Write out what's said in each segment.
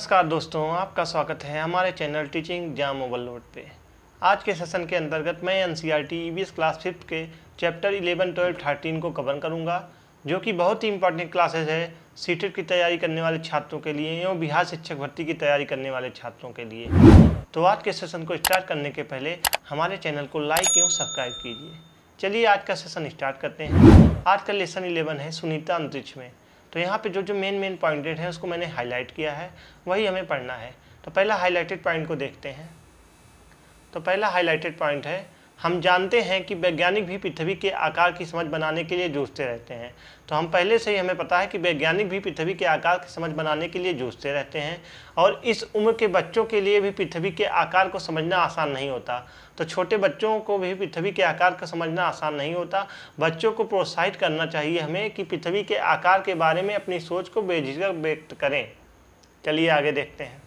नमस्कार दोस्तों आपका स्वागत है हमारे चैनल टीचिंग जाम ओवरलोड पे आज के सेशन के अंतर्गत मैं N C R T E class fifth के चैप्टर 11, 12, 13 को कवर करूंगा जो कि बहुत ही इंपॉर्टेंट क्लासेस है सीटेट की तैयारी करने वाले छात्रों के लिए एवं बिहार शिक्षक भर्ती की तैयारी करने वाले छात्रों के लिए तो आज के सेशन को स्टार्ट करने के पहले हमारे चैनल को लाइक एवं सब्सक्राइब कीजिए चलिए आज का सेशन स्टार्ट करते हैं आज का लेसन इलेवन है सुनीता अंतरिक्ष में तो यहाँ पे जो जो मेन मेन पॉइंटेड हैं उसको मैंने हाईलाइट किया है वही हमें पढ़ना है तो पहला हाईलाइटेड पॉइंट को देखते हैं तो पहला हाईलाइटेड पॉइंट है हम जानते हैं कि वैज्ञानिक भी पृथ्वी के आकार की समझ बनाने के लिए जूझते रहते हैं तो हम पहले से ही हमें पता है कि वैज्ञानिक भी पृथ्वी के आकार की समझ बनाने के लिए जूझते रहते हैं और इस उम्र के बच्चों के लिए भी पृथ्वी के आकार को समझना आसान नहीं होता तो छोटे बच्चों को भी पृथ्वी के आकार को समझना आसान नहीं होता बच्चों को प्रोत्साहित करना चाहिए हमें कि पृथ्वी के आकार के बारे में अपनी सोच को बेझिझक व्यक्त करें चलिए आगे देखते हैं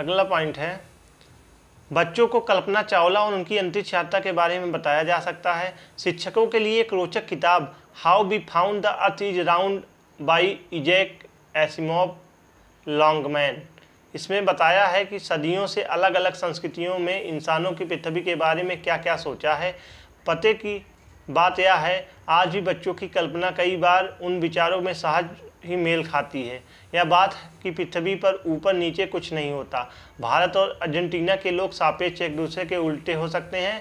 अगला पॉइंट है बच्चों को कल्पना चावला और उनकी अंतरिक्ष यात्रा के बारे में बताया जा सकता है शिक्षकों के लिए एक रोचक किताब how we found the earth is round by Isaac Asimov Longman इसमें बताया है कि सदियों से अलग अलग संस्कृतियों में इंसानों की पृथ्वी के बारे में क्या क्या सोचा है पते की बात यह है आज भी बच्चों की कल्पना कई बार उन विचारों में सहज ही मेल खाती है यह बात कि पृथ्वी पर ऊपर नीचे कुछ नहीं होता भारत और अर्जेंटीना के लोग सापेक्ष एक दूसरे के उल्टे हो सकते हैं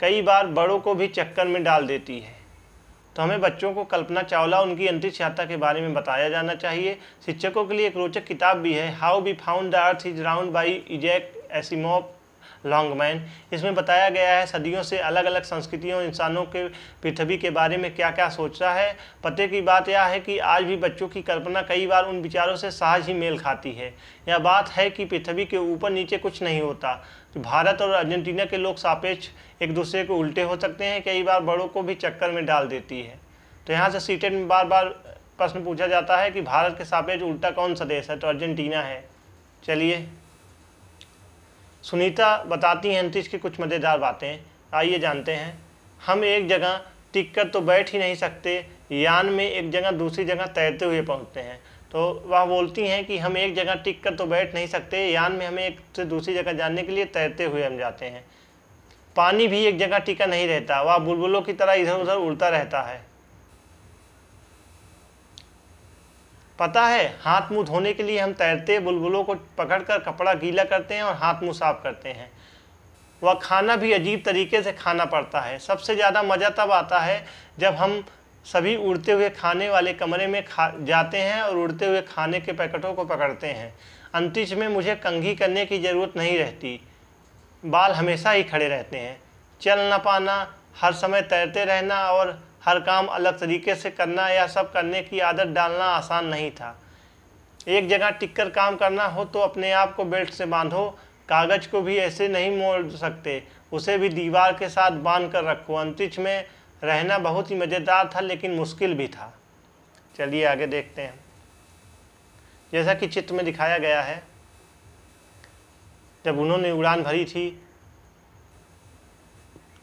कई बार बड़ों को भी चक्कर में डाल देती है तो हमें बच्चों को कल्पना चावला उनकी अंतरिक्ष यात्रा के बारे में बताया जाना चाहिए शिक्षकों के लिए एक रोचक किताब भी है how we found the earth is round by Isaac Asimov Longman इसमें बताया गया है सदियों से अलग अलग संस्कृतियों इंसानों के पृथ्वी के बारे में क्या क्या सोचता है पते की बात यह है कि आज भी बच्चों की कल्पना कई बार उन विचारों से सहज ही मेल खाती है यह बात है कि पृथ्वी के ऊपर नीचे कुछ नहीं होता भारत और अर्जेंटीना के लोग सापेक्ष एक दूसरे के उल्टे हो सकते हैं कई बार बड़ों को भी चक्कर में डाल देती है तो यहाँ से सीटेट में बार बार प्रश्न पूछा जाता है कि भारत के सापेक्ष उल्टा कौन सा देश है तो अर्जेंटीना है चलिए सुनीता बताती हैं नीतीश की कुछ मज़ेदार बातें आइए जानते हैं हम एक जगह टिक कर तो बैठ ही नहीं सकते यान में एक जगह दूसरी जगह तैरते हुए पहुंचते हैं तो वह बोलती हैं कि हम एक जगह टिक कर तो बैठ नहीं सकते यान में हमें एक से दूसरी जगह जाने के लिए तैरते हुए हम जाते हैं पानी भी एक जगह टिका नहीं रहता वह बुलबुलों की तरह इधर उधर उड़ता रहता है पता है हाथ मुंह धोने के लिए हम तैरते बुलबुलों को पकड़कर कपड़ा गीला करते हैं और हाथ मुंह साफ करते हैं वह खाना भी अजीब तरीके से खाना पड़ता है सबसे ज़्यादा मज़ा तब आता है जब हम सभी उड़ते हुए खाने वाले कमरे में खा जाते हैं और उड़ते हुए खाने के पैकेटों को पकड़ते हैं अंतिश में मुझे कंघी करने की ज़रूरत नहीं रहती बाल हमेशा ही खड़े रहते हैं चल ना पाना हर समय तैरते रहना और हर काम अलग तरीके से करना या सब करने की आदत डालना आसान नहीं था एक जगह टिक कर काम करना हो तो अपने आप को बेल्ट से बांधो कागज को भी ऐसे नहीं मोड़ सकते उसे भी दीवार के साथ बांध कर रखो अंतरिक्ष में रहना बहुत ही मज़ेदार था लेकिन मुश्किल भी था चलिए आगे देखते हैं जैसा कि चित्र में दिखाया गया है जब उन्होंने उड़ान भरी थी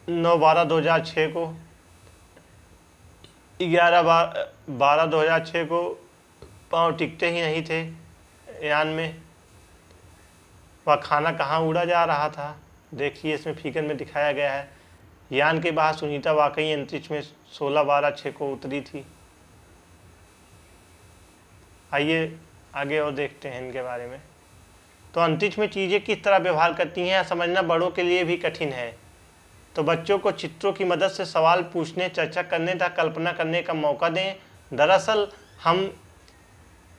नौ बारह दो हज़ार छः को ग्यारह बार बारह दो हज़ार छः को पाँव टिकते ही नहीं थे यान में वह खाना कहाँ उड़ा जा रहा था देखिए इसमें फिकर में दिखाया गया है यान के बाहर सुनीता वाकई अंतरिक्ष में सोलह बारह छः को उतरी थी आइए आगे और देखते हैं इनके बारे में तो अंतरिक्ष में चीज़ें किस तरह व्यवहार करती हैं समझना बड़ों के लिए भी कठिन है तो बच्चों को चित्रों की मदद से सवाल पूछने चर्चा करने तथा कल्पना करने का मौका दें दरअसल हम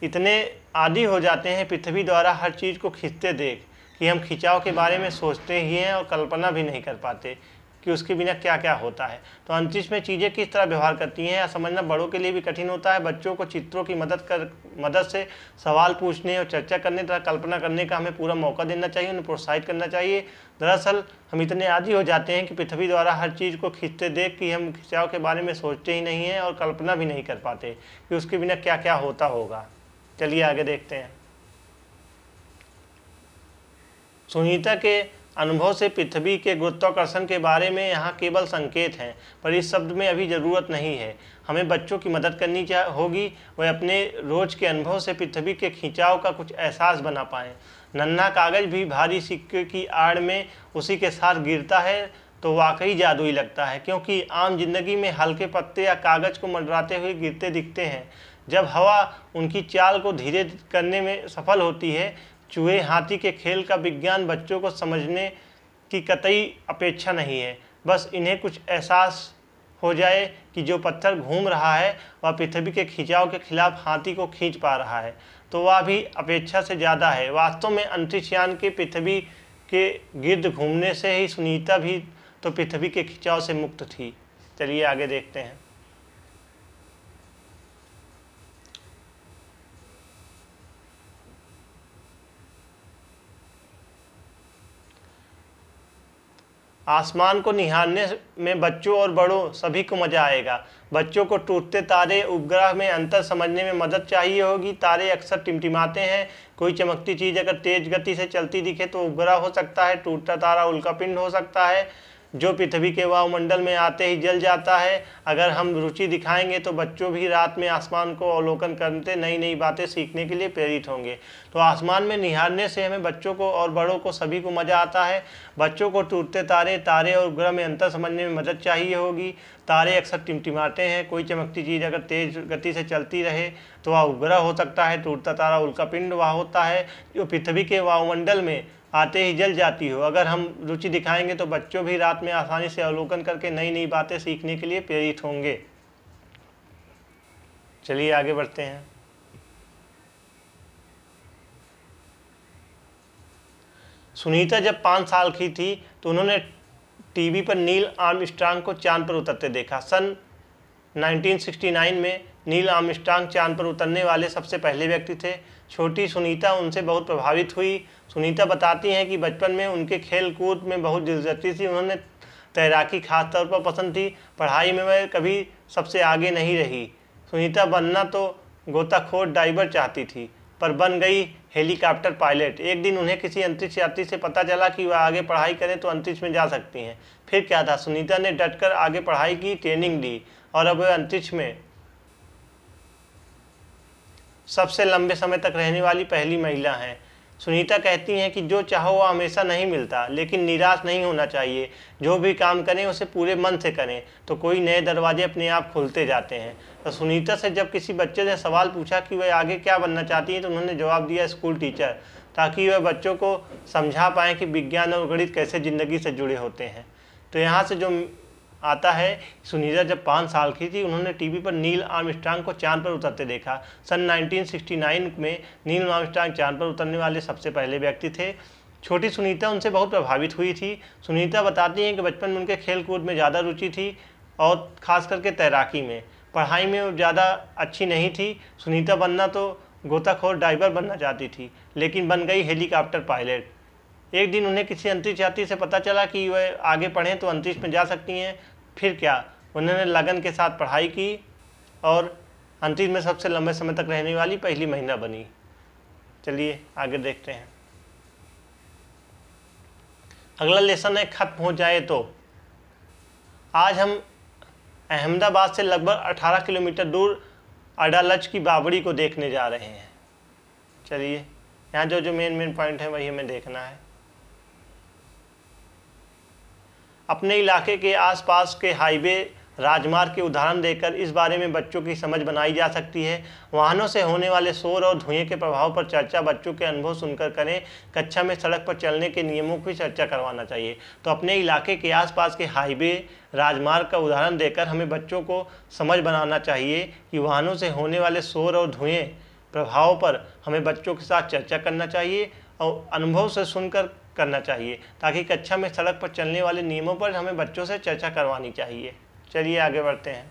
इतने आदि हो जाते हैं पृथ्वी द्वारा हर चीज़ को खींचते देख कि हम खिंचाव के बारे में सोचते ही हैं और कल्पना भी नहीं कर पाते कि उसके बिना क्या क्या होता है तो अंतरिक्ष में चीज़ें किस तरह व्यवहार करती हैं या समझना बड़ों के लिए भी कठिन होता है बच्चों को चित्रों की मदद कर मदद से सवाल पूछने और चर्चा करने तथा कल्पना करने का हमें पूरा मौका देना चाहिए उन्हें प्रोत्साहित करना चाहिए दरअसल हम इतने आदि हो जाते हैं कि पृथ्वी द्वारा हर चीज़ को खींचते देख कि हम खिंचाव के बारे में सोचते ही नहीं हैं और कल्पना भी नहीं कर पाते कि उसके बिना क्या क्या होता होगा चलिए आगे देखते हैं सुनीता के अनुभव से पृथ्वी के गुरुत्वाकर्षण के बारे में यहाँ केवल संकेत हैं पर इस शब्द में अभी ज़रूरत नहीं है हमें बच्चों की मदद करनी होगी वह अपने रोज के अनुभव से पृथ्वी के खिंचाव का कुछ एहसास बना पाएँ नन्हा कागज भी भारी सिक्के की आड़ में उसी के साथ गिरता है तो वाकई जादुई लगता है क्योंकि आम जिंदगी में हल्के पत्ते या कागज को मंडराते हुए गिरते दिखते हैं जब हवा उनकी चाल को धीरे करने में सफल होती है चूहे हाथी के खेल का विज्ञान बच्चों को समझने की कतई अपेक्षा नहीं है बस इन्हें कुछ एहसास हो जाए कि जो पत्थर घूम रहा है वह पृथ्वी के खिंचाव के खिलाफ हाथी को खींच पा रहा है तो वह भी अपेक्षा से ज़्यादा है वास्तव में अंतरिक्षयान के पृथ्वी के गिर्द घूमने से ही सुनीता भी तो पृथ्वी के खिंचाव से मुक्त थी चलिए आगे देखते हैं आसमान को निहारने में बच्चों और बड़ों सभी को मजा आएगा बच्चों को टूटते तारे उपग्रह में अंतर समझने में मदद चाहिए होगी तारे अक्सर टिमटिमाते हैं कोई चमकती चीज़ अगर तेज गति से चलती दिखे तो उपग्रह हो सकता है टूटता तारा उल्का पिंड हो सकता है जो पृथ्वी के वायुमंडल में आते ही जल जाता है अगर हम रुचि दिखाएंगे तो बच्चों भी रात में आसमान को अवलोकन करते नई नई बातें सीखने के लिए प्रेरित होंगे तो आसमान में निहारने से हमें बच्चों को और बड़ों को सभी को मज़ा आता है बच्चों को टूटते तारे तारे और ग्रह में अंतर समझने में मदद चाहिए होगी तारे अक्सर टिमटिमाते हैं कोई चमकती चीज़ अगर तेज़ गति से चलती रहे तो वह उपग्रह हो सकता है टूटता तारा उल्का पिंड वह होता है जो पृथ्वी के वायुमंडल में आते ही जल जाती हो अगर हम रुचि दिखाएंगे तो बच्चों भी रात में आसानी से अवलोकन करके नई नई बातें सीखने के लिए प्रेरित होंगे चलिए आगे बढ़ते हैं सुनीता जब पाँच साल की थी तो उन्होंने टीवी पर नील आर्मस्ट्रांग को चांद पर उतरते देखा सन 1969 में नील आमिस्टांग चांद पर उतरने वाले सबसे पहले व्यक्ति थे छोटी सुनीता उनसे बहुत प्रभावित हुई सुनीता बताती हैं कि बचपन में उनके खेल कूद में बहुत दिलचस्पी थी उन्होंने तैराकी खास तौर पर पसंद थी पढ़ाई में वह कभी सबसे आगे नहीं रही सुनीता बनना तो गोताखोर डाइवर चाहती थी पर बन गई हेलीकॉप्टर पायलट एक दिन उन्हें किसी अंतरिक्ष यात्री से पता चला कि वह आगे पढ़ाई करें तो अंतरिक्ष में जा सकती हैं फिर क्या था सुनीता ने डटकर आगे पढ़ाई की ट्रेनिंग ली और अब वह अंतरिक्ष में सबसे लंबे समय तक रहने वाली पहली महिला हैं सुनीता कहती हैं कि जो चाहो वह हमेशा नहीं मिलता लेकिन निराश नहीं होना चाहिए जो भी काम करें उसे पूरे मन से करें तो कोई नए दरवाजे अपने आप खुलते जाते हैं तो सुनीता से जब किसी बच्चे ने सवाल पूछा कि वह आगे क्या बनना चाहती हैं तो उन्होंने जवाब दिया स्कूल टीचर ताकि वह बच्चों को समझा पाएँ कि विज्ञान और गणित कैसे ज़िंदगी से जुड़े होते हैं तो यहाँ से जो आता है सुनीजा जब पाँच साल की थी उन्होंने टीवी पर नील आर्मस्ट्रांग को चांद पर उतरते देखा सन 1969 में नील आर्मस्ट्रांग चांद पर उतरने वाले सबसे पहले व्यक्ति थे छोटी सुनीता उनसे बहुत प्रभावित हुई थी सुनीता बताती हैं कि बचपन में उनके खेल कूद में ज़्यादा रुचि थी और ख़ास करके तैराकी में पढ़ाई में ज़्यादा अच्छी नहीं थी सुनीता बनना तो गोताखोर ड्राइवर बनना चाहती थी लेकिन बन गई हेलीकॉप्टर पायलट एक दिन उन्हें किसी अंतरिक्ष यात्री से पता चला कि वह आगे पढ़ें तो अंतरिक्ष में जा सकती हैं फिर क्या उन्होंने लगन के साथ पढ़ाई की और अंतिम में सबसे लंबे समय तक रहने वाली पहली महिला बनी चलिए आगे देखते हैं अगला लेसन है ख़त्म हो जाए तो आज हम अहमदाबाद से लगभग 18 किलोमीटर दूर अडालच की बावड़ी को देखने जा रहे हैं चलिए यहाँ जो जो मेन मेन पॉइंट है वही हमें देखना है अपने इलाके के आसपास के हाईवे राजमार्ग के उदाहरण देकर इस बारे में बच्चों की समझ बनाई जा सकती है वाहनों से होने वाले शोर और धुएं के प्रभाव पर चर्चा बच्चों के अनुभव सुनकर करें कक्षा में सड़क पर चलने के नियमों की चर्चा करवाना चाहिए तो अपने इलाके के आसपास के हाईवे राजमार्ग का उदाहरण देकर हमें बच्चों को समझ बनाना चाहिए कि वाहनों से होने वाले शोर और धुएँ प्रभाव पर हमें बच्चों के साथ चर्चा करना चाहिए और अनुभव से सुनकर करना चाहिए ताकि कक्षा में सड़क पर चलने वाले नियमों पर हमें बच्चों से चर्चा करवानी चाहिए चलिए आगे बढ़ते हैं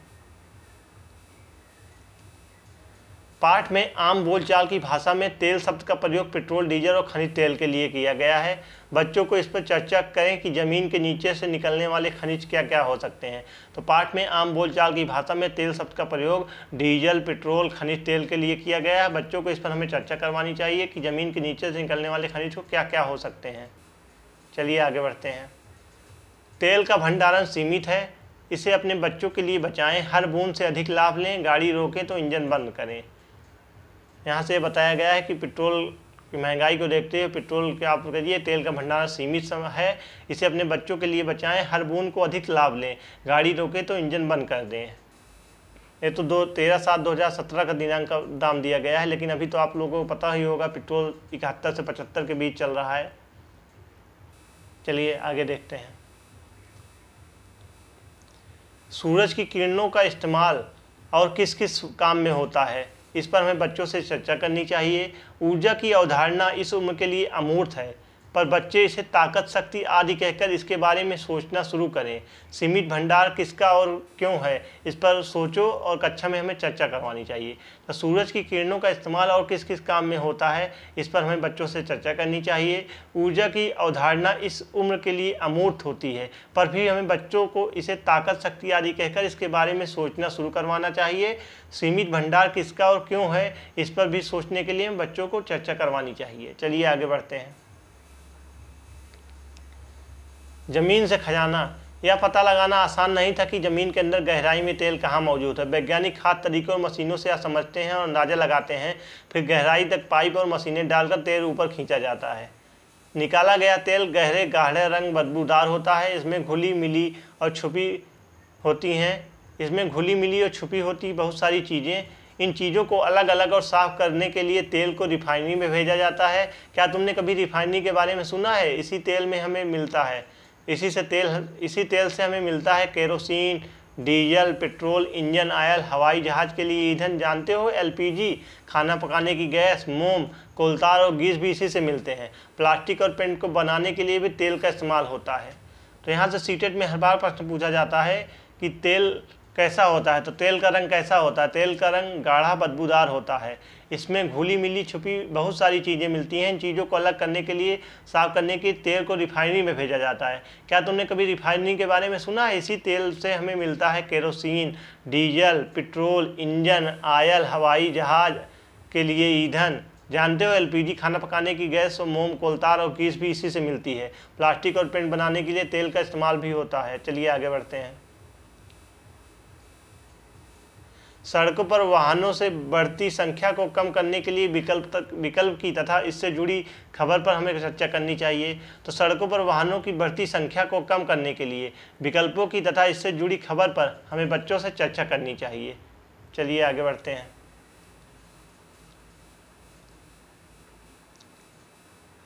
पाठ में आम बोलचाल की भाषा में तेल शब्द का प्रयोग पेट्रोल डीजल और खनिज तेल के लिए किया गया है बच्चों को इस पर चर्चा करें कि ज़मीन के नीचे से निकलने वाले खनिज क्या क्या हो सकते हैं तो पाठ में आम बोलचाल की भाषा में तेल शब्द का प्रयोग डीजल पेट्रोल खनिज तेल के लिए किया गया है बच्चों को इस पर हमें चर्चा करवानी चाहिए कि ज़मीन के नीचे से निकलने वाले खनिज को क्या क्या हो सकते हैं चलिए आगे बढ़ते हैं तेल का भंडारण सीमित है इसे अपने बच्चों के लिए बचाएं हर बूंद से अधिक लाभ लें गाड़ी रोकें तो इंजन बंद करें यहाँ से बताया गया है कि पेट्रोल की महंगाई को देखते हुए पेट्रोल के आप करिए तेल का भंडार सीमित समय है इसे अपने बच्चों के लिए बचाएं हर बूंद को अधिक लाभ लें गाड़ी रोके तो इंजन बंद कर दें ये तो दो तेरह सात दो हज़ार सत्रह का दिनांक का दाम दिया गया है लेकिन अभी तो आप लोगों को पता ही होगा पेट्रोल इकहत्तर से पचहत्तर के बीच चल रहा है चलिए आगे देखते हैं सूरज की किरणों का इस्तेमाल और किस किस काम में होता है इस पर हमें बच्चों से चर्चा करनी चाहिए ऊर्जा की अवधारणा इस उम्र के लिए अमूर्त है पर बच्चे इसे ताकत शक्ति आदि कहकर इसके बारे में सोचना शुरू करें सीमित भंडार किसका और क्यों है इस पर सोचो और कक्षा में हमें चर्चा करवानी चाहिए तो सूरज की किरणों का इस्तेमाल और किस किस काम में होता है इस पर हमें बच्चों से चर्चा करनी चाहिए ऊर्जा की अवधारणा इस उम्र के लिए अमूर्त होती है पर भी हमें बच्चों को इसे ताकत शक्ति आदि कहकर इसके बारे में सोचना शुरू करवाना चाहिए सीमित भंडार किसका और क्यों है इस पर भी सोचने के लिए हम बच्चों को चर्चा करवानी चाहिए चलिए आगे बढ़ते हैं ज़मीन से खजाना यह पता लगाना आसान नहीं था कि ज़मीन के अंदर गहराई में तेल कहाँ मौजूद है वैज्ञानिक खाद तरीकों और मशीनों से यह समझते हैं और अंदाज़ा लगाते हैं फिर गहराई तक पाइप और मशीनें डालकर तेल ऊपर खींचा जाता है निकाला गया तेल गहरे गाढ़े रंग बदबूदार होता है इसमें घुली मिली और छुपी होती हैं इसमें घुली मिली और छुपी होती बहुत सारी चीज़ें इन चीज़ों को अलग अलग और साफ़ करने के लिए तेल को रिफाइनरी में भेजा जाता है क्या तुमने कभी रिफाइनरी के बारे में सुना है इसी तेल में हमें मिलता है इसी से तेल इसी तेल से हमें मिलता है kerosene diesel petrol engine oil हवाई जहाज़ के लिए ईंधन जानते हो एलपीजी खाना पकाने की गैस मोम कोलतार और गीस भी इसी से मिलते हैं प्लास्टिक और पेंट को बनाने के लिए भी तेल का इस्तेमाल होता है तो यहाँ से सीटेट में हर बार प्रश्न पूछा जाता है कि तेल कैसा होता है तो तेल का रंग कैसा होता है तेल का रंग गाढ़ा बदबूदार होता है इसमें घुली मिली छुपी बहुत सारी चीज़ें मिलती हैं इन चीज़ों को अलग करने के लिए साफ करने के तेल को रिफाइनरी में भेजा जाता है क्या तुमने कभी रिफाइनरी के बारे में सुना है इसी तेल से हमें मिलता है kerosene diesel petrol engine oil हवाई जहाज के लिए ईंधन जानते हो एलपीजी खाना पकाने की गैस और मोम कोलतार और गीस भी इसी से मिलती है प्लास्टिक और पेंट बनाने के लिए तेल का इस्तेमाल भी होता है चलिए आगे बढ़ते हैं सड़कों पर वाहनों से बढ़ती संख्या को कम करने के लिए विकल्प तक विकल्प की तथा इससे जुड़ी खबर पर हमें चर्चा करनी चाहिए तो सड़कों पर वाहनों की बढ़ती संख्या को कम करने के लिए विकल्पों की तथा इससे जुड़ी खबर पर हमें बच्चों से चर्चा करनी चाहिए चलिए आगे बढ़ते हैं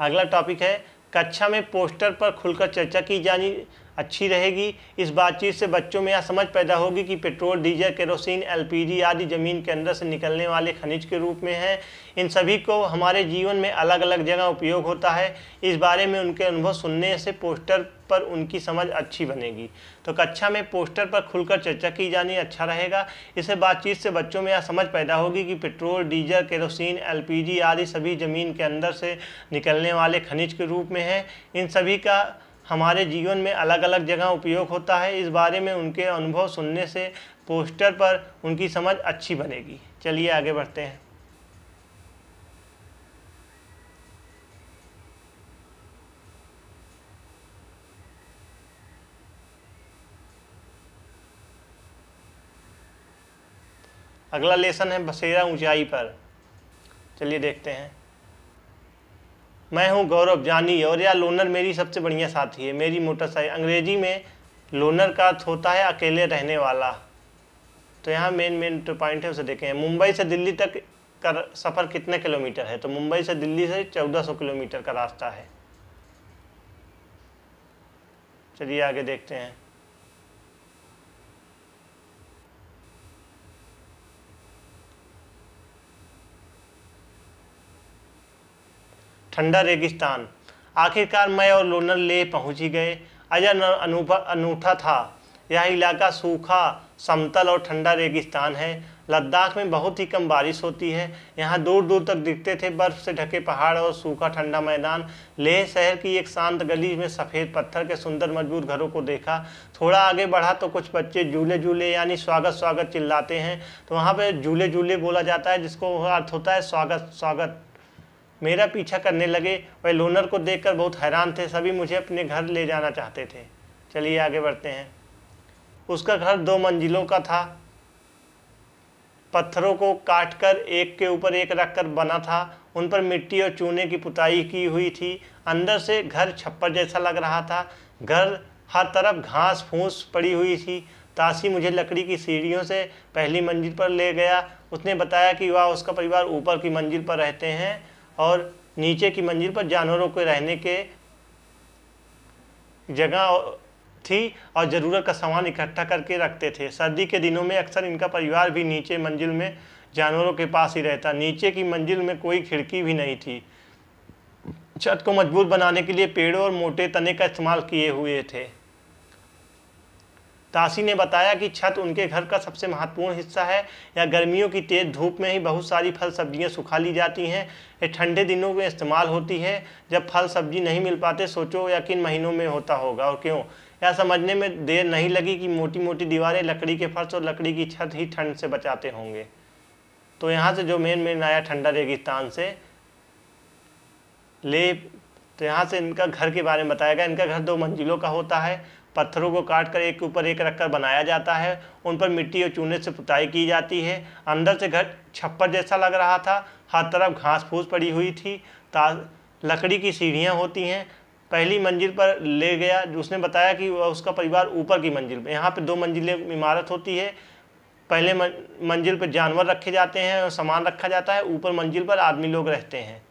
अगला टॉपिक है कक्षा में पोस्टर पर खुलकर चर्चा की जानी अच्छी रहेगी इस बातचीत से बच्चों में यह समझ पैदा होगी कि पेट्रोल डीजल केरोसिन एलपीजी आदि ज़मीन के अंदर से निकलने वाले खनिज के रूप में हैं इन सभी को हमारे जीवन में अलग अलग जगह उपयोग होता है इस बारे में उनके अनुभव सुनने से पोस्टर पर उनकी समझ अच्छी बनेगी तो कक्षा में पोस्टर पर खुलकर चर्चा की जानी अच्छा रहेगा इससे बातचीत से बच्चों में यह समझ पैदा होगी कि पेट्रोल डीजल केरोसिन एलपीजी आदि सभी ज़मीन के अंदर से निकलने वाले खनिज के रूप में हैं इन सभी का हमारे जीवन में अलग अलग जगह उपयोग होता है इस बारे में उनके अनुभव सुनने से पोस्टर पर उनकी समझ अच्छी बनेगी चलिए आगे बढ़ते हैं अगला लेसन है बसेरा ऊंचाई पर चलिए देखते हैं मैं हूं गौरव जानी और यह लोनर मेरी सबसे बढ़िया साथी है मेरी मोटरसाइकिल अंग्रेजी में लोनर का अर्थ होता है अकेले रहने वाला तो यहाँ मेन मेन जो पॉइंट है उसे देखें मुंबई से दिल्ली तक का सफ़र कितने किलोमीटर है तो मुंबई से दिल्ली से 1400 किलोमीटर का रास्ता है चलिए आगे देखते हैं ठंडा रेगिस्तान आखिरकार मैं और लोनल ले पहुँच ही गए अजन अनूठा था यह इलाका सूखा समतल और ठंडा रेगिस्तान है लद्दाख में बहुत ही कम बारिश होती है यहाँ दूर दूर तक दिखते थे बर्फ़ से ढके पहाड़ और सूखा ठंडा मैदान लेह शहर की एक शांत गली में सफ़ेद पत्थर के सुंदर मजबूत घरों को देखा थोड़ा आगे बढ़ा तो कुछ बच्चे झूले झूले यानी स्वागत स्वागत चिल्लाते हैं तो वहाँ पर झूले झूले बोला जाता है जिसको अर्थ होता है स्वागत स्वागत मेरा पीछा करने लगे वह लोनर को देखकर बहुत हैरान थे सभी मुझे अपने घर ले जाना चाहते थे चलिए आगे बढ़ते हैं उसका घर दो मंजिलों का था पत्थरों को काटकर एक के ऊपर एक रखकर बना था उन पर मिट्टी और चूने की पुताई की हुई थी अंदर से घर छप्पर जैसा लग रहा था घर हर तरफ घास फूस पड़ी हुई थी तासी मुझे लकड़ी की सीढ़ियों से पहली मंजिल पर ले गया उसने बताया कि वह उसका परिवार ऊपर की मंजिल पर रहते हैं और नीचे की मंजिल पर जानवरों के रहने के जगह थी और ज़रूरत का सामान इकट्ठा करके रखते थे सर्दी के दिनों में अक्सर इनका परिवार भी नीचे मंजिल में जानवरों के पास ही रहता नीचे की मंजिल में कोई खिड़की भी नहीं थी छत को मजबूत बनाने के लिए पेड़ों और मोटे तने का इस्तेमाल किए हुए थे तासी ने बताया कि छत उनके घर का सबसे महत्वपूर्ण हिस्सा है या गर्मियों की तेज़ धूप में ही बहुत सारी फल सब्जियां सुखा ली जाती हैं ये ठंडे दिनों में इस्तेमाल होती है जब फल सब्जी नहीं मिल पाते सोचो या किन महीनों में होता होगा और क्यों यह समझने में देर नहीं लगी कि मोटी मोटी दीवारें लकड़ी के फर्श और लकड़ी की छत ही ठंड से बचाते होंगे तो यहाँ से जो मेन मेन आया ठंडा रेगिस्तान से लेप तो यहाँ से इनका घर के बारे में बताया गया इनका घर दो मंजिलों का होता है पत्थरों को काट कर एक के ऊपर एक रखकर बनाया जाता है उन पर मिट्टी और चूने से पुताई की जाती है अंदर से घर छप्पर जैसा लग रहा था हर तरफ घास फूस पड़ी हुई थी ता लकड़ी की सीढ़ियाँ होती हैं पहली मंजिल पर ले गया उसने बताया कि वह उसका परिवार ऊपर की मंजिल पर यहाँ पर दो मंजिलें इमारत होती है पहले मंजिल पर जानवर रखे जाते हैं और सामान रखा जाता है ऊपर मंजिल पर आदमी लोग रहते हैं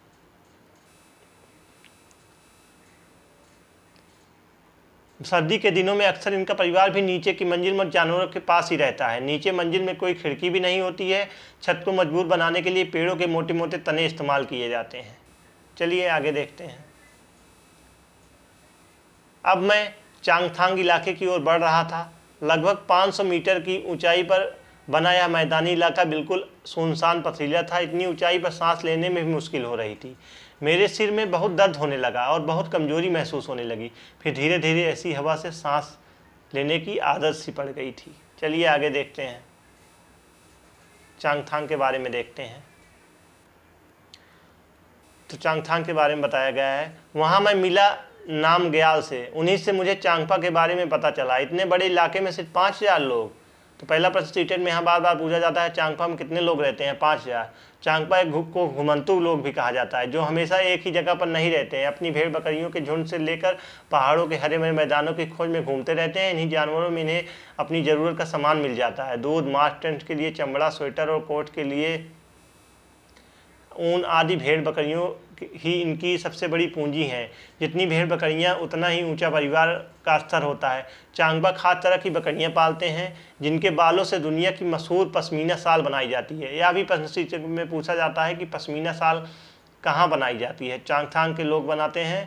सर्दी के दिनों में अक्सर इनका परिवार भी नीचे की मंजिल में जानवरों के पास ही रहता है नीचे मंजिल में कोई खिड़की भी नहीं होती है छत को मजबूत बनाने के लिए पेड़ों के मोटे मोटे तने इस्तेमाल किए जाते हैं चलिए आगे देखते हैं अब मैं चांगथांग इलाके की ओर बढ़ रहा था लगभग 500 मीटर की ऊंचाई पर बना यह मैदानी इलाका बिल्कुल सुनसान पथरीला था इतनी ऊंचाई पर सांस लेने में भी मुश्किल हो रही थी मेरे सिर में बहुत दर्द होने लगा और बहुत कमज़ोरी महसूस होने लगी फिर धीरे धीरे ऐसी हवा से सांस लेने की आदत सी पड़ गई थी चलिए आगे देखते हैं चांगथांग के बारे में देखते हैं तो चांगथांग के बारे में बताया गया है वहाँ मैं मिला नाम गयाल से उन्हीं से मुझे चांगपा के बारे में पता चला इतने बड़े इलाके में सिर्फ पाँच हज़ार लोग तो पहला प्रश्न सीटेट में यहाँ बार बार पूछा जाता है चांगपा में कितने लोग रहते हैं पाँच हज़ार चांगपा एक घुक को घुमंतु लोग भी कहा जाता है जो हमेशा एक ही जगह पर नहीं रहते हैं अपनी भेड़ बकरियों के झुंड से लेकर पहाड़ों के हरे भरे मैदानों की खोज में घूमते रहते हैं इन्हीं जानवरों में इन्हें अपनी ज़रूरत का सामान मिल जाता है दूध मास्क टेंट के लिए चमड़ा स्वेटर और कोट के लिए ऊन आदि भेड़ बकरियों ही इनकी सबसे बड़ी पूंजी है जितनी भेड़ बकरियां उतना ही ऊंचा परिवार का स्तर होता है चांगबा खास तरह की बकरियां पालते हैं जिनके बालों से दुनिया की मशहूर पश्मीना साल बनाई जाती है यह भी में पूछा जाता है कि पश्मीना साल कहाँ बनाई जाती है चांगथांग के लोग बनाते हैं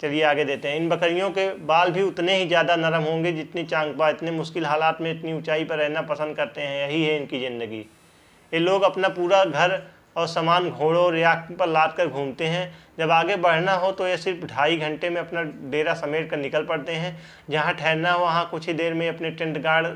चलिए आगे देते हैं इन बकरियों के बाल भी उतने ही ज़्यादा नरम होंगे जितनी चांगबा इतने मुश्किल हालात में इतनी ऊंचाई पर रहना पसंद करते हैं यही है इनकी ज़िंदगी ये लोग अपना पूरा घर और सामान घोड़ों रियाक पर लाद कर घूमते हैं जब आगे बढ़ना हो तो ये सिर्फ ढाई घंटे में अपना डेरा समेट कर निकल पड़ते हैं जहाँ ठहरना हो वहाँ कुछ ही देर में अपने टेंट गाड़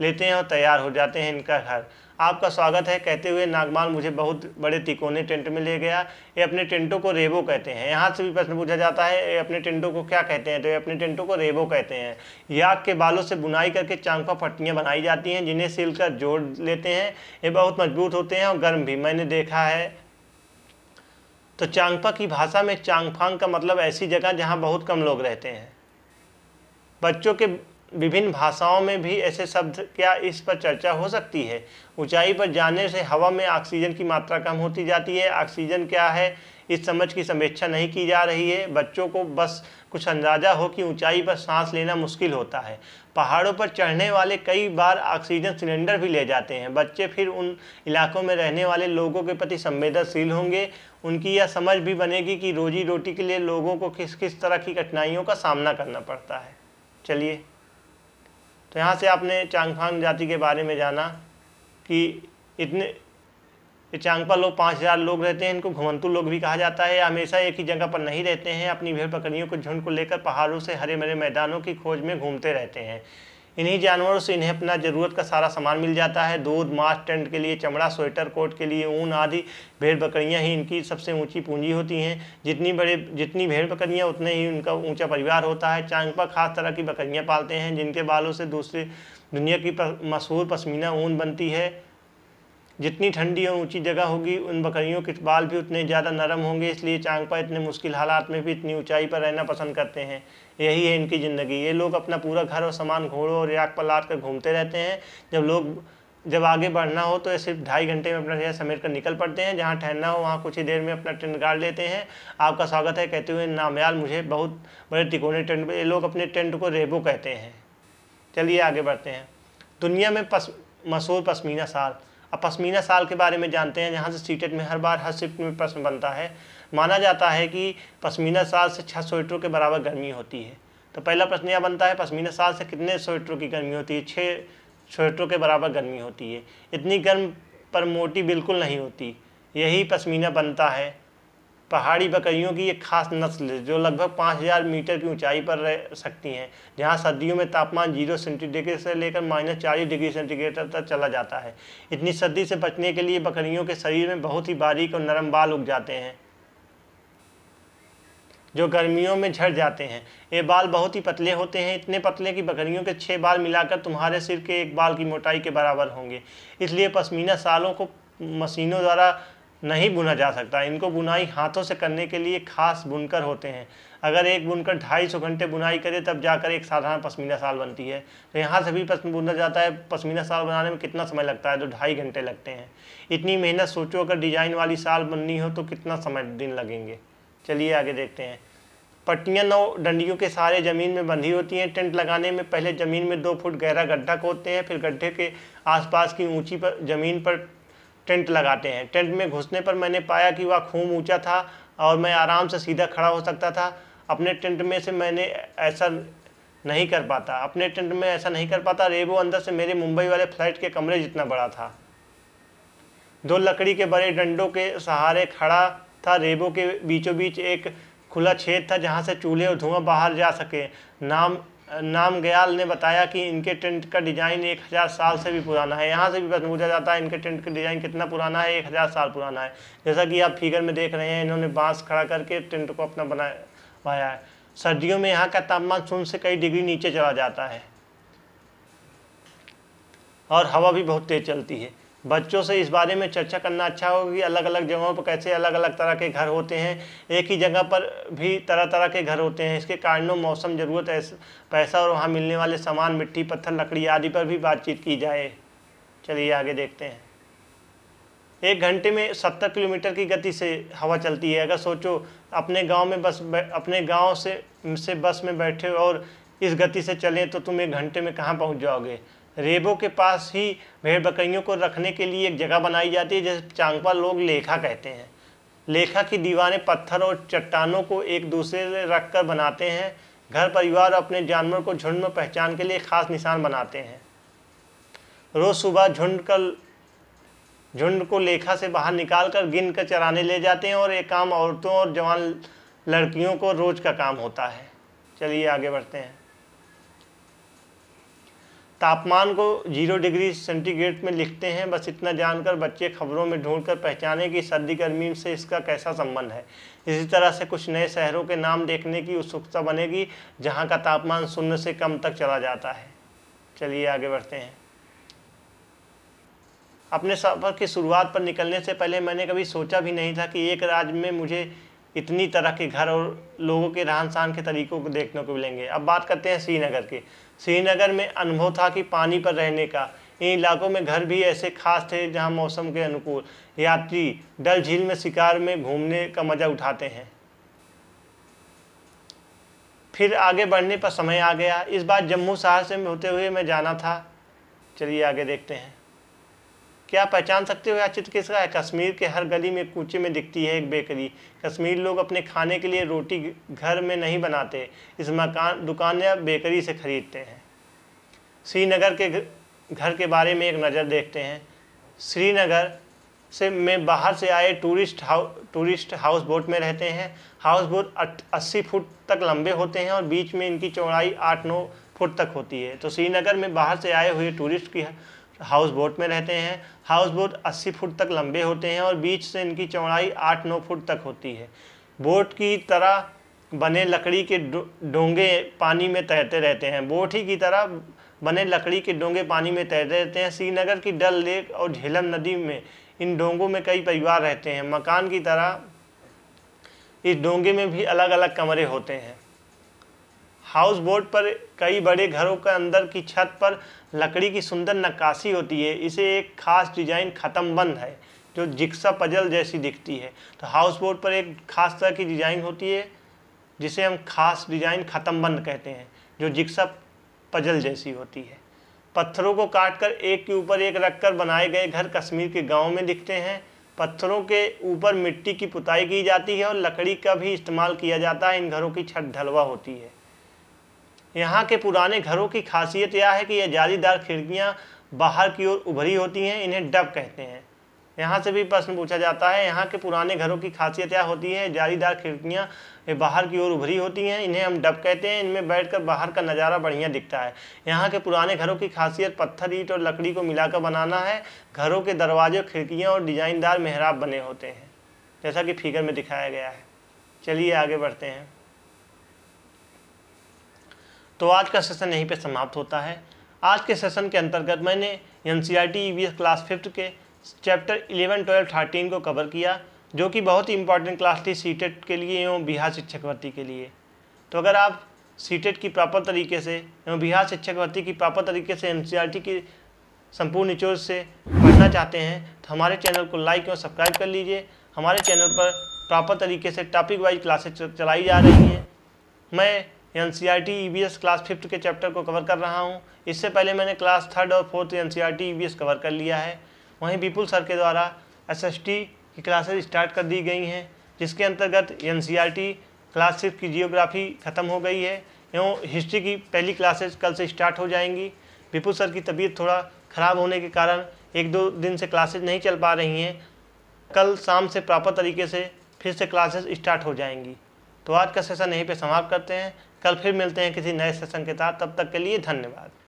लेते हैं और तैयार हो जाते हैं इनका घर आपका स्वागत है कहते हुए नागमाल मुझे बहुत बड़े तिकोने टेंट में ले गया ये अपने टेंटों को रेबो कहते हैं यहाँ से भी प्रश्न पूछा जाता है ये अपने टेंटों को क्या कहते हैं तो ये अपने टेंटों को रेबो कहते हैं याक के बालों से बुनाई करके चांगपा पट्टियाँ बनाई जाती हैं जिन्हें सिल कर जोड़ लेते हैं ये बहुत मजबूत होते हैं और गर्म भी मैंने देखा है तो चांगपा की भाषा में चांगफांग का मतलब ऐसी जगह जहाँ बहुत कम लोग रहते हैं बच्चों के विभिन्न भाषाओं में भी ऐसे शब्द क्या इस पर चर्चा हो सकती है ऊंचाई पर जाने से हवा में ऑक्सीजन की मात्रा कम होती जाती है ऑक्सीजन क्या है इस समझ की समीक्षा नहीं की जा रही है बच्चों को बस कुछ अंदाज़ा हो कि ऊंचाई पर सांस लेना मुश्किल होता है पहाड़ों पर चढ़ने वाले कई बार ऑक्सीजन सिलेंडर भी ले जाते हैं बच्चे फिर उन इलाकों में रहने वाले लोगों के प्रति संवेदनशील होंगे उनकी यह समझ भी बनेगी कि रोजी रोटी के लिए लोगों को किस किस तरह की कठिनाइयों का सामना करना पड़ता है चलिए तो यहाँ से आपने चांगफांग जाति के बारे में जाना कि इतने चांगपा लोग पाँच हज़ार लोग रहते हैं इनको घुमंतु लोग भी कहा जाता है हमेशा एक ही जगह पर नहीं रहते हैं अपनी भेड़ बकरियों को झुंड को लेकर पहाड़ों से हरे भरे मैदानों की खोज में घूमते रहते हैं इन्हीं जानवरों से इन्हें अपना ज़रूरत का सारा सामान मिल जाता है दूध मांस टेंट के लिए चमड़ा स्वेटर कोट के लिए ऊन आदि भेड़ बकरियाँ ही इनकी सबसे ऊँची पूंजी होती हैं जितनी बड़े जितनी भेड़ बकरियाँ उतने ही उनका ऊँचा परिवार होता है चांगपा खास तरह की बकरियाँ पालते हैं जिनके बालों से दूसरी दुनिया की मशहूर पसमीना ऊन बनती है जितनी ठंडी और ऊंची जगह होगी उन बकरियों के बाल भी उतने ज़्यादा नरम होंगे इसलिए चांगपा इतने मुश्किल हालात में भी इतनी ऊंचाई पर रहना पसंद करते हैं यही है इनकी ज़िंदगी ये लोग अपना पूरा घर और सामान घोड़ों और याक पर कर घूमते रहते हैं जब लोग जब आगे बढ़ना हो तो सिर्फ ढाई घंटे में अपना समेट कर निकल पड़ते हैं जहाँ ठहरना हो वहाँ कुछ ही देर में अपना टेंट गाड़ लेते हैं आपका स्वागत है कहते हुए नामयाल मुझे बहुत बड़े तिकोने टेंट पर ये लोग अपने टेंट को रेबो कहते हैं चलिए आगे बढ़ते हैं दुनिया में पस मशहूर पश्मीना साल अब पश्मीना साल के बारे में जानते हैं जहाँ से सीटेट में हर बार हर शिफ्ट में प्रश्न बनता है माना जाता है कि पश्मीना साल से छः स्वेटरों के बराबर गर्मी होती है तो पहला प्रश्न यह बनता है पश्मीना साल से कितने स्वेटरों की गर्मी होती है छः स्वेटरों के बराबर गर्मी होती है इतनी गर्म पर मोटी बिल्कुल नहीं होती यही पश्मीना बनता है पहाड़ी बकरियों की एक खास नस्ल जो लगभग 5000 मीटर की ऊंचाई पर रह सकती हैं जहां सर्दियों में तापमान जीरो सेंटीग्रेड से लेकर माइनस चालीस डिग्री सेंटीग्रेड तक चला जाता है इतनी सर्दी से बचने के लिए बकरियों के शरीर में बहुत ही बारीक और नरम बाल उग जाते हैं जो गर्मियों में झड़ जाते हैं ये बाल बहुत ही पतले होते हैं इतने पतले कि बकरियों के छः बाल मिलाकर तुम्हारे सिर के एक बाल की मोटाई के बराबर होंगे इसलिए पश्मीना सालों को मशीनों द्वारा नहीं बुना जा सकता इनको बुनाई हाथों से करने के लिए खास बुनकर होते हैं अगर एक बुनकर ढाई सौ घंटे बुनाई करे तब जाकर एक साधारण पश्मीना साल बनती है तो यहाँ से भी बुना जाता है पश्मीना साल बनाने में कितना समय लगता है तो ढाई घंटे लगते हैं इतनी मेहनत सोचो अगर डिजाइन वाली साल बननी हो तो कितना समय दिन लगेंगे चलिए आगे देखते हैं पट्टियाँ नौ डंडियों के सहारे ज़मीन में बंधी होती हैं टेंट लगाने में पहले ज़मीन में दो फुट गहरा गड्ढा खोदते हैं फिर गड्ढे के आसपास की ऊंची पर ज़मीन पर टेंट लगाते हैं टेंट में घुसने पर मैंने पाया कि वह खूब ऊंचा था और मैं आराम से सीधा खड़ा हो सकता था अपने टेंट में से मैंने ऐसा नहीं कर पाता अपने टेंट में ऐसा नहीं कर पाता रेबो अंदर से मेरे मुंबई वाले फ्लैट के कमरे जितना बड़ा था दो लकड़ी के बड़े डंडों के सहारे खड़ा था रेबों के बीचों बीच एक खुला छेद था जहां से चूल्हे और धुआं बाहर जा सके नाम नाम गयाल ने बताया कि इनके टेंट का डिज़ाइन एक हज़ार साल से भी पुराना है यहाँ से भी प्रश्न पूछा जाता है इनके टेंट का डिज़ाइन कितना पुराना है एक हज़ार साल पुराना है जैसा कि आप फिगर में देख रहे हैं इन्होंने बांस खड़ा करके टेंट को अपना बनाया है सर्दियों में यहाँ का तापमान शून्य से कई डिग्री नीचे चला जाता है और हवा भी बहुत तेज़ चलती है बच्चों से इस बारे में चर्चा करना अच्छा होगा कि अलग अलग जगहों पर कैसे अलग अलग तरह के घर होते हैं एक ही जगह पर भी तरह तरह के घर होते हैं इसके कारणों मौसम ज़रूरत पैसा और वहाँ मिलने वाले सामान मिट्टी पत्थर लकड़ी आदि पर भी बातचीत की जाए चलिए आगे देखते हैं एक घंटे में सत्तर किलोमीटर की गति से हवा चलती है अगर सोचो अपने गांव में बस अपने गांव से से बस में बैठे और इस गति से चलें तो तुम एक घंटे में कहाँ पहुँच जाओगे रेबों के पास ही भेड़ बकरियों को रखने के लिए एक जगह बनाई जाती है जिसे चांगपा लोग लेखा कहते हैं लेखा की दीवारें पत्थर और चट्टानों को एक दूसरे से रख कर बनाते हैं घर परिवार अपने जानवर को झुंड में पहचान के लिए खास निशान बनाते हैं रोज़ सुबह झुंड का झुंड को लेखा से बाहर निकाल कर गिन कर चराने ले जाते हैं और ये काम औरतों और जवान लड़कियों को रोज़ का काम होता है चलिए आगे बढ़ते हैं तापमान को जीरो डिग्री सेंटीग्रेड में लिखते हैं बस इतना जानकर बच्चे खबरों में ढूंढकर पहचाने कि सर्दी गर्मी से इसका कैसा संबंध है इसी तरह से कुछ नए शहरों के नाम देखने की उत्सुकता बनेगी जहाँ का तापमान शून्य से कम तक चला जाता है चलिए आगे बढ़ते हैं अपने सफ़र की शुरुआत पर निकलने से पहले मैंने कभी सोचा भी नहीं था कि एक राज्य में मुझे कितनी तरह के घर और लोगों के रहन सहन के तरीक़ों को देखने को मिलेंगे अब बात करते हैं श्रीनगर के श्रीनगर में अनुभव था कि पानी पर रहने का इन इलाकों में घर भी ऐसे खास थे जहां मौसम के अनुकूल यात्री डल झील में शिकार में घूमने का मजा उठाते हैं फिर आगे बढ़ने पर समय आ गया इस बार जम्मू शहर से होते हुए मैं जाना था चलिए आगे देखते हैं क्या पहचान सकते हो यह चित्र किसका है कश्मीर के हर गली में कूचे में दिखती है एक बेकरी कश्मीर लोग अपने खाने के लिए रोटी घर में नहीं बनाते इस मकान दुकान या बेकरी से खरीदते हैं श्रीनगर के घर के बारे में एक नज़र देखते हैं श्रीनगर से में बाहर से आए tourist how tourist house boat में रहते हैं हाउस बोट अस्सी फुट तक लंबे होते हैं और बीच में इनकी चौड़ाई आठ नौ फुट तक होती है तो श्रीनगर में बाहर से आए हुए टूरिस्ट की हाउस बोट में रहते हैं हाउस बोट 80 फुट तक लंबे होते हैं और बीच से इनकी चौड़ाई 8-9 फुट तक होती है बोट की तरह बने लकड़ी के डोंगे पानी में तैरते रहते हैं बोट ही की तरह बने लकड़ी के डोंगे पानी में तैरते रहते हैं श्रीनगर की डल लेक और झेलम नदी में इन डोंगों में कई परिवार रहते हैं मकान की तरह इस डोंगे में भी अलग अलग कमरे होते हैं हाउस बोट पर कई बड़े घरों के अंदर की छत पर लकड़ी की सुंदर नक्काशी होती है इसे एक खास डिजाइन बंद है जो जिक्सा पजल जैसी दिखती है तो हाउस बोट पर एक खास तरह की डिजाइन होती है जिसे हम खास डिजाइन बंद कहते हैं जो जिक्सा पजल जैसी होती है पत्थरों को काटकर एक के ऊपर एक रखकर बनाए गए घर कश्मीर के गाँव में दिखते हैं पत्थरों के ऊपर मिट्टी की पुताई की जाती है और लकड़ी का भी इस्तेमाल किया जाता है इन घरों की छत ढलवा होती है यहाँ के पुराने घरों की खासियत यह है कि यह जालीदार खिड़कियाँ बाहर की ओर उभरी होती हैं इन्हें डब कहते हैं यहाँ से भी प्रश्न पूछा जाता है यहाँ के पुराने घरों की खासियत यह होती है जालीदार खिड़कियाँ बाहर की ओर उभरी होती हैं इन्हें हम डब कहते हैं इनमें बैठकर बाहर का नज़ारा बढ़िया दिखता है यहाँ के पुराने घरों की खासियत पत्थर ईट और लकड़ी को मिलाकर बनाना है घरों के दरवाजे खिड़कियाँ और डिजाइनदार मेहराब बने होते हैं जैसा कि फिगर में दिखाया गया है चलिए आगे बढ़ते हैं तो आज का सेशन यहीं पे समाप्त होता है आज के सेशन के अंतर्गत मैंने एन सी क्लास फिफ्थ के चैप्टर इलेवन ट्वेल्व थर्टीन को कवर किया जो कि बहुत ही इंपॉर्टेंट क्लास थी सी e के लिए एवं बिहार शिक्षक भर्ती के लिए तो अगर आप सी e की प्रॉपर तरीके से एवं बिहार शिक्षक भर्ती की प्रॉपर तरीके से एन की संपूर्ण निचोड़ से पढ़ना चाहते हैं तो हमारे चैनल को लाइक एवं सब्सक्राइब कर लीजिए हमारे चैनल पर प्रॉपर तरीके से टॉपिक वाइज क्लासेस चलाई जा रही हैं मैं N C R T class fifth के चैप्टर को कवर कर रहा हूँ इससे पहले मैंने क्लास थर्ड और fourth N C R T cover कर लिया है वहीं विपुल सर के द्वारा एस एस टी की क्लासेज स्टार्ट कर दी गई हैं जिसके अंतर्गत N C R T class six की जियोग्राफी ख़त्म हो गई है एवं हिस्ट्री की पहली क्लासेज कल से स्टार्ट हो जाएंगी विपुल सर की तबीयत थोड़ा ख़राब होने के कारण एक दो दिन से क्लासेज नहीं चल पा रही हैं कल शाम से प्रॉपर तरीके से फिर से क्लासेज स्टार्ट हो जाएंगी तो आज का सेशन यहीं पे समाप्त करते हैं कल फिर मिलते हैं किसी नए सेशन के साथ तब तक के लिए धन्यवाद